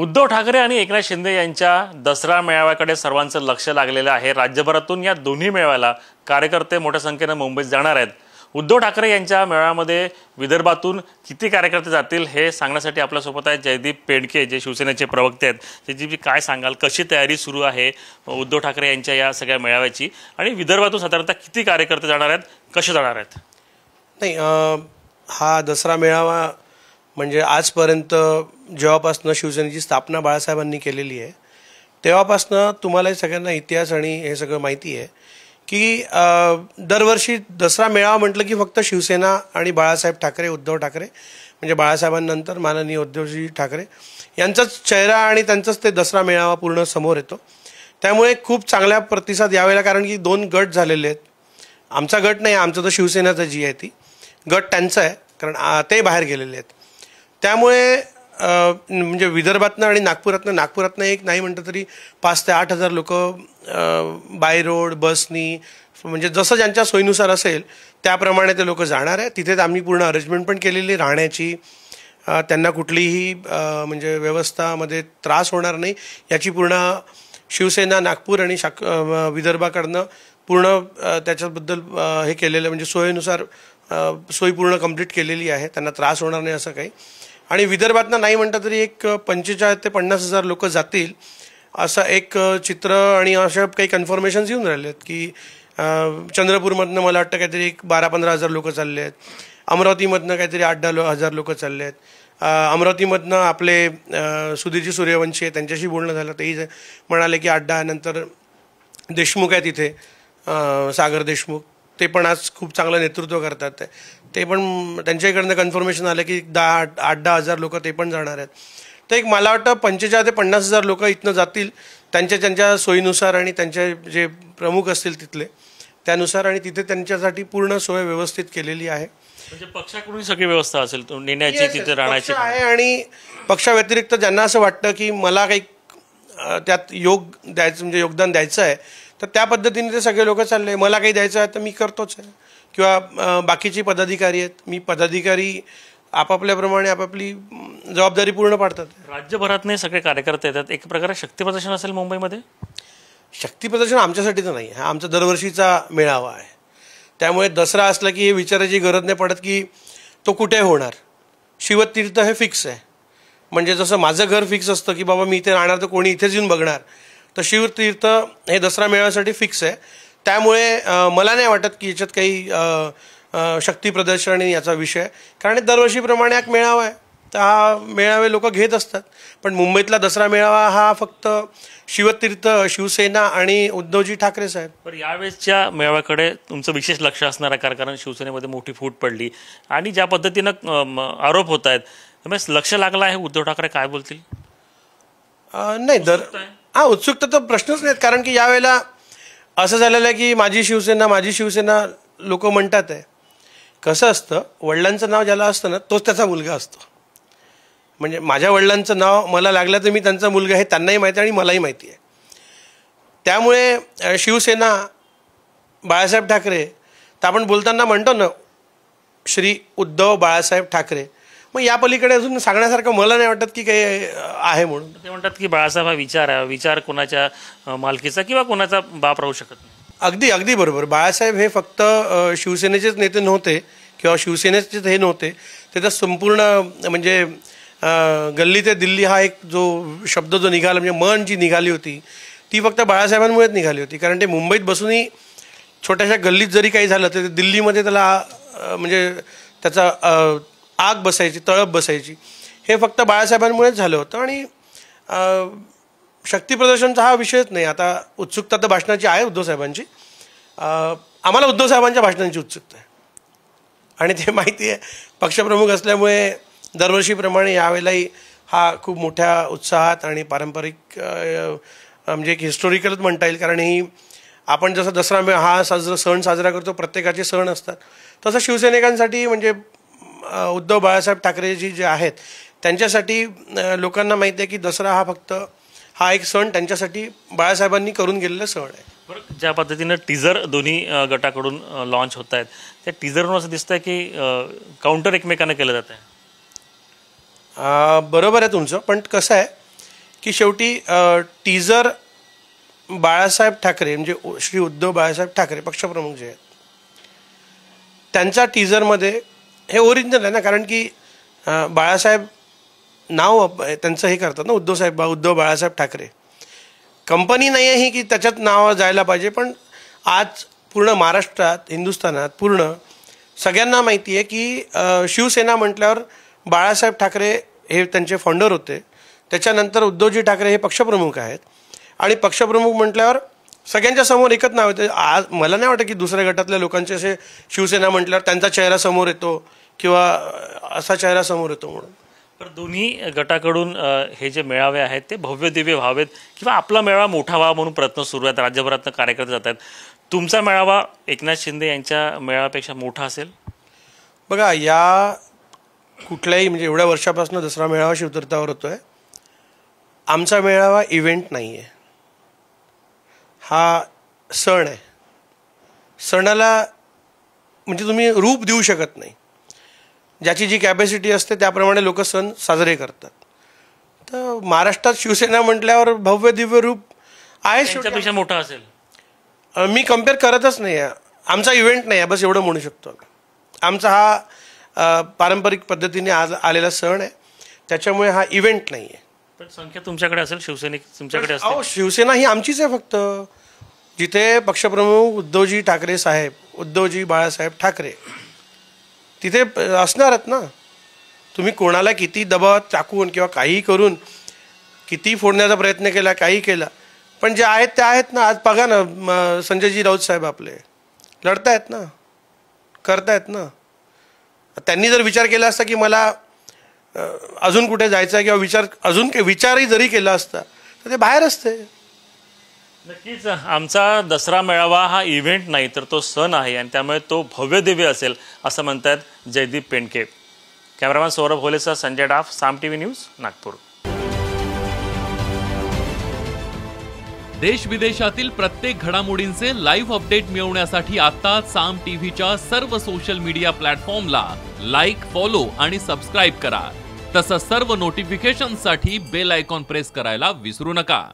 उद्धव ठाकरे आणि एकनाथ शिंदे यांच्या दसरा मेळाव्याकडे सर्वांचं लक्ष लागलेलं आहे राज्यभरातून या दोन्ही मेळाव्याला कार्यकर्ते मोठ्या संख्येनं मुंबईत जाणार आहेत उद्धव ठाकरे यांच्या मेळाव्यामध्ये विदर्भातून किती कार्यकर्ते जातील हे सांगण्यासाठी आपल्यासोबत आहे जयदीप पेडके जे शिवसेनेचे प्रवक्ते आहेत त्याची काय सांगाल कशी तयारी सुरू आहे उद्धव ठाकरे यांच्या या सगळ्या मेळाव्याची आणि विदर्भातून साधारणतः किती कार्यकर्ते जाणार आहेत कसे जाणार आहेत नाही हा दसरा मेळावा म्हणजे आजपर्यंत जेव्हापासनं शिवसेनेची स्थापना बाळासाहेबांनी केलेली आहे तेव्हापासनं तुम्हाला सगळ्यांना इतिहास आणि हे सगळं माहिती आहे की दरवर्षी दसरा मेळावा म्हटलं की फक्त शिवसेना आणि बाळासाहेब ठाकरे उद्धव ठाकरे म्हणजे बाळासाहेबांनंतर माननीय उद्धवजी ठाकरे यांचाच चेहरा आणि त्यांचाच ते दसरा मेळावा पूर्ण समोर येतो त्यामुळे खूप चांगल्या प्रतिसाद यावेला कारण की दोन गट झालेले आहेत आमचा गट नाही आमचं तर शिवसेनाचा जी आहे ती गट त्यांचा आहे कारण ते बाहेर गेलेले आहेत त्यामुळे म्हणजे विदर्भातनं आणि नागपुरातनं नागपुरातनं एक नाही म्हटलं तरी पाच ते आठ हजार लोक बाय रोड बसनी म्हणजे जसं ज्यांच्या सोयीनुसार असेल त्याप्रमाणे ते लोक जाणार आहे तिथेच आम्ही पूर्ण अरेंजमेंट पण केलेली राहण्याची त्यांना कुठलीही म्हणजे व्यवस्थामध्ये त्रास होणार नाही याची पूर्ण शिवसेना नागपूर आणि शाक विदर्भाकडनं पूर्ण त्याच्याबद्दल हे केलेलं म्हणजे सोयीनुसार सोयी पूर्ण कंप्लीट केलेली आहे त्यांना त्रास होणार नाही असं काही आणि विदर्भातनं नाही म्हणता तरी एक पंचेचाळीस ते पन्नास हजार लोक जातील असं एक चित्र आणि अशा काही कन्फर्मेशन्स येऊन राहिले आहेत की चंद्रपूरमधनं मला वाटतं काहीतरी एक बारा पंधरा हजार लोक चालले आहेत अमरावतीमधनं काहीतरी आठ दहा हजार लोक चालले आहेत अमरावतीमधनं आपले सुधीरजी सूर्यवंशी आहे त्यांच्याशी बोलणं झालं तेही म्हणाले की आठ दहा नंतर देशमुख आहे तिथे सागर देशमुख ते पण आज खूप चांगलं नेतृत्व करतात ते पण त्यांच्याकडनं कन्फर्मेशन आलं की दहा आठ आठ दहा हजार लोक ते पण जाणार आहेत तर एक मला वाटतं पंचेचाळीस ते पन्नास हजार लोक इथनं जातील त्यांच्या त्यांच्या सोयीनुसार आणि त्यांचे जे प्रमुख असतील तिथले त्यानुसार आणि तिथे त्यांच्यासाठी पूर्ण सोय व्यवस्थित केलेली आहे म्हणजे पक्षाकडून सगळी व्यवस्था असेल नेण्याची तिथे राहण्याची आहे आणि पक्षाव्यतिरिक्त ज्यांना असं वाटतं की मला काही त्यात योग द्यायचं म्हणजे योगदान द्यायचं आहे तर त्या पद्धतीने ते सगळे लोक चालले मला काही द्यायचं आहे तर मी करतोच आहे किंवा बाकीचे पदाधिकारी आहेत मी पदाधिकारी आपापल्याप्रमाणे आपापली जबाबदारी पूर्ण पाडतात राज्यभरात नाही सगळे कार्यकर्ते येतात एक प्रकारे शक्तीप्रदर्शन असेल मुंबईमध्ये शक्तीप्रदर्शन आमच्यासाठी तर नाही हा आमचा दरवर्षीचा मेळावा आहे त्यामुळे दसरा असला की हे विचारायची गरज नाही पडत की तो कुठे होणार शिवतीर्थ हे फिक्स आहे म्हणजे जसं माझं घर फिक्स असतं की बाबा मी इथे राहणार तर कोणी इथेच येऊन बघणार तर शिवतीर्थ हे दसरा मेळाव्यासाठी फिक्स आहे त्यामुळे मला नाही वाटत की याच्यात काही शक्ती प्रदर्शन याचा विषय कारण दरवर्षीप्रमाणे एक मेळावा आहे तर हा मेळावे लोक घेत असतात पण मुंबईतला दसरा मेळावा हा फक्त शिवतीर्थ शिवसेना आणि उद्धवजी ठाकरे साहेब पण यावेळेसच्या मेळाव्याकडे तुमचं विशेष लक्ष असणार आहे कारण शिवसेनेमध्ये मोठी फूट पडली आणि ज्या पद्धतीनं आरोप होत आहेत लक्ष लागलं आहे उद्धव ठाकरे काय बोलतील नाही दर हा उत्सुकता तर प्रश्नच नाहीत कारण की यावेळेला असं झालेलं आहे की माझी शिवसेना माझी शिवसेना लोक म्हणतात आहे कसं असतं वडिलांचं नाव ज्याला असतं ना तोच त्याचा मुलगा असतो म्हणजे माझ्या वडिलांचं नाव मला लागलं तर मी त्यांचा मुलगा हे त्यांनाही माहिती आहे आणि मलाही माहिती आहे त्यामुळे शिवसेना बाळासाहेब ठाकरे तर आपण बोलताना म्हणतो ना श्री उद्धव बाळासाहेब ठाकरे मग या पलीकडे अजून सांगण्यासारखं मला नाही वाटत की काही आहे म्हणून ते म्हणतात की बाळासाहेब हा विचार आहे विचार कोणाच्या मालकीचा किंवा कोणाचा बाप राहू शकत नाही अगदी अगदी बरोबर बाळासाहेब हे फक्त शिवसेनेचेच नेते नव्हते किंवा शिवसेनेचेच हे नव्हते त्याचा संपूर्ण म्हणजे गल्ली ते दिल्ली हा एक जो शब्द जो निघाला म्हणजे मन जी निघाली होती ती फक्त बाळासाहेबांमुळेच निघाली होती कारण ते मुंबईत बसूनही छोट्याशा गल्लीत जरी काही झालं तर दिल्लीमध्ये त्याला म्हणजे त्याचा आग बसायची तळप बसायची हे फक्त बाळासाहेबांमुळेच झालं होतं आणि शक्तीप्रदर्शनचा हा विषयच नाही आता उत्सुकता तर भाषणाची आहे उद्धवसाहेबांची आम्हाला उद्धवसाहेबांच्या भाषणांची उत्सुकता आहे आणि ते माहिती आहे पक्षप्रमुख असल्यामुळे दरवर्षीप्रमाणे यावेळेलाही हा खूप मोठ्या उत्साहात आणि पारंपरिक म्हणजे एक हिस्टोरिकलच म्हणता येईल कारण ही आपण जसं दसरा हा साजरा सण साजरा करतो प्रत्येकाचे सण असतात तसं शिवसैनिकांसाठी म्हणजे उद्धव बाळासाहेब ठाकरेजी जे आहेत त्यांच्यासाठी लोकांना माहिती आहे की दसरा हा फक्त हा एक सण त्यांच्यासाठी बाळासाहेबांनी करून गेलेला सण आहे ज्या पद्धतीनं टीजर दोन्ही गटाकडून लॉन्च होत आहेत त्या टीझरवरून असं दिसतंय की काउंटर एकमेकांना केलं जात आहे बरोबर आहे तुमचं पण कसं आहे की शेवटी टीजर बाळासाहेब ठाकरे म्हणजे श्री उद्धव बाळासाहेब ठाकरे पक्षप्रमुख जे आहेत त्यांचा टीजरमध्ये हे ओरिजिनल आहे ना कारण की बाळासाहेब नाव त्यांचं हे करतात ना उद्धवसाहेब बा उद्धव बाळासाहेब ठाकरे कंपनी नाही आहे ही की त्याच्यात नाव जायला पाहिजे पण आज पूर्ण महाराष्ट्रात हिंदुस्थानात पूर्ण सगळ्यांना माहिती आहे की शिवसेना म्हटल्यावर बाळासाहेब ठाकरे हे त्यांचे फाउंडर होते त्याच्यानंतर उद्धवजी ठाकरे हे पक्षप्रमुख आहेत आणि पक्षप्रमुख म्हटल्यावर सगळ्यांच्या समोर एकच नाव येतं आज मला नाही वाटत की दुसऱ्या गटातल्या लोकांचे असे शिवसेना म्हटल्यावर त्यांचा चेहरा समोर येतो किंवा असा चेहरा समोर येतो म्हणून तर दोन्ही गटाकडून हे जे मेळावे आहेत ते भव्य दिव्य व्हावेत किंवा आपला मेळावा मोठा व्हावा म्हणून प्रयत्न सुरू आहेत राज्यभरातनं कार्यकर्ते जात आहेत तुमचा मेळावा एकनाथ शिंदे यांच्या मेळाव्यापेक्षा मोठा असेल बघा या कुठल्याही म्हणजे एवढ्या वर्षापासून दसरा मेळावा शिवतीर्थावर होतो आहे आमचा मेळावा इव्हेंट नाही आहे हा सण आहे सणाला म्हणजे तुम्ही रूप देऊ शकत नाही ज्याची जी कॅपॅसिटी असते त्याप्रमाणे लोक सण साजरे करतात तर महाराष्ट्रात शिवसेना म्हटल्यावर भव्य दिव्य रूप आहे मोठा असेल मी कम्पेअर करतच नाही आहे आमचा इव्हेंट नाही आहे बस एवढं म्हणू शकतो आमचा हा पारंपरिक पद्धतीने आज आलेला सण आहे त्याच्यामुळे हा इव्हेंट नाही आहे संख्या तुमच्याकडे असेल शिवसैनिक तुमच्याकडे असेल शिवसेना ही आमचीच आहे फक्त जिथे पक्षप्रमुख उद्धवजी ठाकरे साहेब उद्धवजी बाळासाहेब ठाकरे तिथे असणारच ना तुम्ही कोणाला किती दबाव टाकून किंवा काहीही करून किती फोडण्याचा प्रयत्न केला काही केला पण जे आहेत ते आहेत ना आज बघा ना संजयजी राऊत साहेब आपले लढतायत ना करतायत ना त्यांनी जर विचार केला असता की मला अजून कुठे जायचं किंवा विचार अजून विचारही जरी केला असता तर ते बाहेर असते नक्कीच आमचा दसरा मेळावा हा इव्हेंट नाही तर तो सण आहे आणि त्यामुळे तो भव्य दिव्य असेल असं म्हणतात Jaydeep Pendke cameraman Saurabh Holecha Sanjay Daf Saam T V news Nagpur देश विदेशातील प्रत्येक घडामोडींचे लाईव्ह अपडेट मिळवण्यासाठी आता साम टीव्हीच्या सर्व सोशल मीडिया प्लॅटफॉर्मला लाईक फॉलो आणि सबस्क्राईब करा तसंच सर्व नोटिफिकेशनसाठी बेल आयकॉन प्रेस करायला विसरू नका